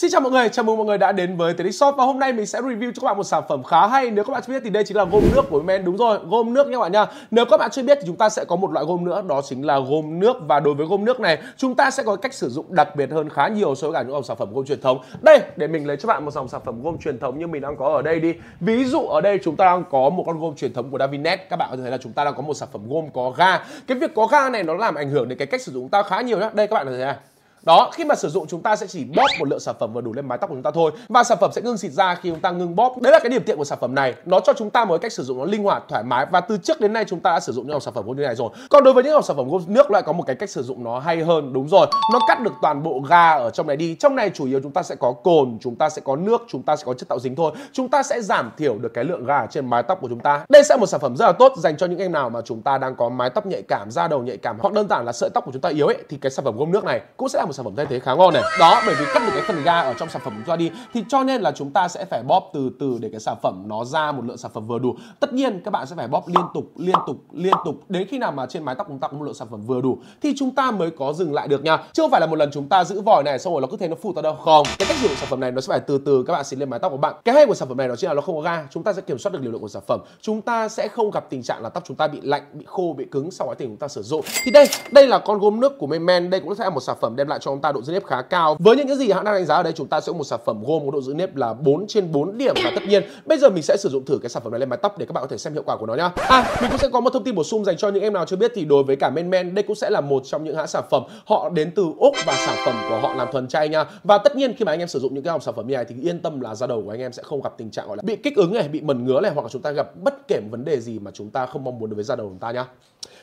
Xin chào mọi người, chào mừng mọi người đã đến với Tennis Shop và hôm nay mình sẽ review cho các bạn một sản phẩm khá hay. Nếu các bạn chưa biết thì đây chính là gôm nước của Men đúng rồi, gôm nước nha các bạn nha. Nếu các bạn chưa biết thì chúng ta sẽ có một loại gôm nữa đó chính là gôm nước và đối với gôm nước này, chúng ta sẽ có cách sử dụng đặc biệt hơn khá nhiều so với cả những dòng sản phẩm gôm truyền thống. Đây, để mình lấy cho bạn một dòng sản phẩm gôm truyền thống như mình đang có ở đây đi. Ví dụ ở đây chúng ta đang có một con gôm truyền thống của Davinet. Các bạn có thể thấy là chúng ta đang có một sản phẩm gôm có ga. Cái việc có ga này nó làm ảnh hưởng đến cái cách sử dụng ta khá nhiều nhá. Đây các bạn có thể thấy này đó khi mà sử dụng chúng ta sẽ chỉ bóp một lượng sản phẩm vừa đủ lên mái tóc của chúng ta thôi và sản phẩm sẽ ngưng xịt ra khi chúng ta ngưng bóp đấy là cái điểm tiện của sản phẩm này nó cho chúng ta một cách sử dụng nó linh hoạt thoải mái và từ trước đến nay chúng ta đã sử dụng những dòng sản phẩm như này rồi còn đối với những dòng sản phẩm gốm nước lại có một cái cách sử dụng nó hay hơn đúng rồi nó cắt được toàn bộ ga ở trong này đi trong này chủ yếu chúng ta sẽ có cồn chúng ta sẽ có nước chúng ta sẽ có chất tạo dính thôi chúng ta sẽ giảm thiểu được cái lượng ga trên mái tóc của chúng ta đây sẽ là một sản phẩm rất là tốt dành cho những em nào mà chúng ta đang có mái tóc nhạy cảm da đầu nhạy cảm hoặc đơn giản là sợi tóc của chúng ta yếu ấy thì cái sản phẩm gốm nước này cũng sẽ là một sản phẩm thay thế khá ngon này đó bởi vì cắt được cái phần ga ở trong sản phẩm chúng ta đi thì cho nên là chúng ta sẽ phải bóp từ từ để cái sản phẩm nó ra một lượng sản phẩm vừa đủ tất nhiên các bạn sẽ phải bóp liên tục liên tục liên tục đến khi nào mà trên mái tóc chúng ta có một lượng sản phẩm vừa đủ thì chúng ta mới có dừng lại được nha chứ không phải là một lần chúng ta giữ vòi này xong rồi nó cứ thế nó phụt ra đâu không cái cách sử dụng sản phẩm này nó sẽ phải từ từ các bạn xịt lên mái tóc của bạn cái hay của sản phẩm này nó chính là nó không có ga chúng ta sẽ kiểm soát được liều lượng của sản phẩm chúng ta sẽ không gặp tình trạng là tóc chúng ta bị lạnh bị khô bị cứng sau quá trình chúng ta sử dụng thì đây đây là con gôm nước của Maymen đây cũng sẽ là một sản phẩm đem lại cho chúng ta độ giữ nếp khá cao với những cái gì hãng đang đánh giá ở đây chúng ta sẽ có một sản phẩm gồm có độ giữ nếp là 4 trên 4 điểm và tất nhiên bây giờ mình sẽ sử dụng thử cái sản phẩm này lên mái tóc để các bạn có thể xem hiệu quả của nó nhá à mình cũng sẽ có một thông tin bổ sung dành cho những em nào chưa biết thì đối với cả men men đây cũng sẽ là một trong những hãng sản phẩm họ đến từ úc và sản phẩm của họ làm thuần chay nha và tất nhiên khi mà anh em sử dụng những cái dòng sản phẩm như này thì yên tâm là da đầu của anh em sẽ không gặp tình trạng gọi là bị kích ứng này bị mẩn ngứa này hoặc là chúng ta gặp bất kể vấn đề gì mà chúng ta không mong muốn đối với da đầu của chúng ta nhá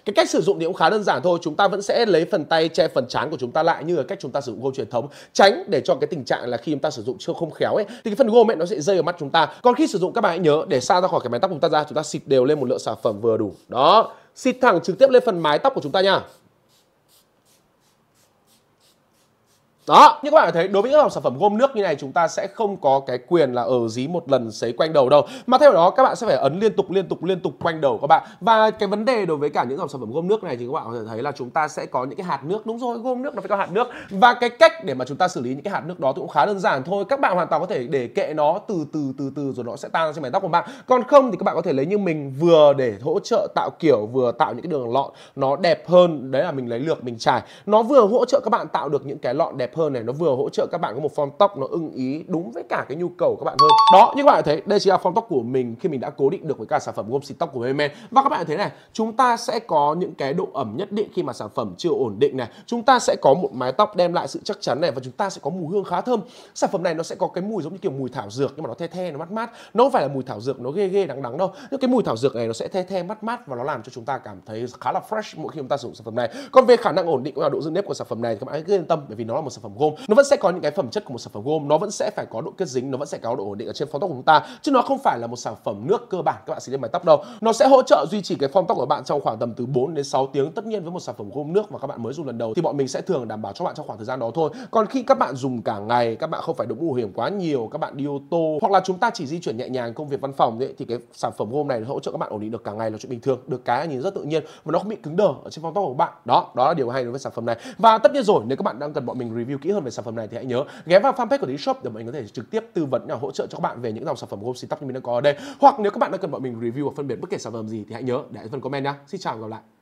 cái cách sử dụng thì cũng khá đơn giản thôi chúng ta vẫn sẽ lấy phần tay che phần trán của chúng ta lại như ở cách chúng ta sử dụng gôm truyền thống tránh để cho cái tình trạng là khi chúng ta sử dụng chưa không khéo ấy thì cái phần gôm ấy nó sẽ rơi vào mắt chúng ta còn khi sử dụng các bạn hãy nhớ để xa ra khỏi cái mái tóc của chúng ta ra chúng ta xịt đều lên một lượng sản phẩm vừa đủ đó xịt thẳng trực tiếp lên phần mái tóc của chúng ta nha đó như các bạn thấy đối với các dòng sản phẩm gôm nước như này chúng ta sẽ không có cái quyền là ở dí một lần sấy quanh đầu đâu mà theo đó các bạn sẽ phải ấn liên tục liên tục liên tục quanh đầu các bạn và cái vấn đề đối với cả những dòng sản phẩm gôm nước này thì các bạn có thể thấy là chúng ta sẽ có những cái hạt nước đúng rồi gôm nước nó phải có hạt nước và cái cách để mà chúng ta xử lý những cái hạt nước đó thì cũng khá đơn giản thôi các bạn hoàn toàn có thể để kệ nó từ từ từ từ rồi nó sẽ tan trên mái tóc của bạn còn không thì các bạn có thể lấy như mình vừa để hỗ trợ tạo kiểu vừa tạo những cái đường lọn nó đẹp hơn đấy là mình lấy lược mình trải nó vừa hỗ trợ các bạn tạo được những cái lọn đẹp hơn này nó vừa hỗ trợ các bạn có một form tóc nó ưng ý đúng với cả cái nhu cầu các bạn hơn đó như các bạn thấy đây chính là form tóc của mình khi mình đã cố định được với cả sản phẩm gồm xịt tóc của Hemen và các bạn thấy này chúng ta sẽ có những cái độ ẩm nhất định khi mà sản phẩm chưa ổn định này chúng ta sẽ có một mái tóc đem lại sự chắc chắn này và chúng ta sẽ có mùi hương khá thơm sản phẩm này nó sẽ có cái mùi giống như kiểu mùi thảo dược nhưng mà nó the the nó mát mát nó không phải là mùi thảo dược nó ghê ghê đắng đắng đâu nhưng cái mùi thảo dược này nó sẽ the the mát mát và nó làm cho chúng ta cảm thấy khá là fresh mỗi khi chúng ta sử dụng sản phẩm này còn về khả năng ổn định và độ dưỡng nếp của sản phẩm này các bạn cứ yên tâm bởi vì nó là một sản phẩm phẩm gôm nó vẫn sẽ có những cái phẩm chất của một sản phẩm gôm nó vẫn sẽ phải có độ kết dính nó vẫn sẽ có độ ổn định ở trên form tóc của chúng ta chứ nó không phải là một sản phẩm nước cơ bản các bạn xịt lên mái tóc đâu nó sẽ hỗ trợ duy trì cái form tóc của bạn trong khoảng tầm từ 4 đến 6 tiếng tất nhiên với một sản phẩm gôm nước mà các bạn mới dùng lần đầu thì bọn mình sẽ thường đảm bảo cho bạn trong khoảng thời gian đó thôi còn khi các bạn dùng cả ngày các bạn không phải đội mũ hiểm quá nhiều các bạn đi ô tô hoặc là chúng ta chỉ di chuyển nhẹ nhàng công việc văn phòng ấy, thì cái sản phẩm gôm này hỗ trợ các bạn ổn định được cả ngày là chuyện bình thường được cái nhìn rất tự nhiên và nó không bị cứng đờ ở trên form tóc của bạn đó đó là điều hay đối với sản phẩm này và tất nhiên rồi nếu các bạn đang cần bọn mình review review kỹ hơn về sản phẩm này thì hãy nhớ ghé vào fanpage của Shop để mọi người có thể trực tiếp tư vấn và hỗ trợ cho các bạn về những dòng sản phẩm home setup như mình đang có ở đây. Hoặc nếu các bạn đang cần bọn mình review và phân biệt bất kể sản phẩm gì thì hãy nhớ để phần comment nhá. Xin chào và gặp lại.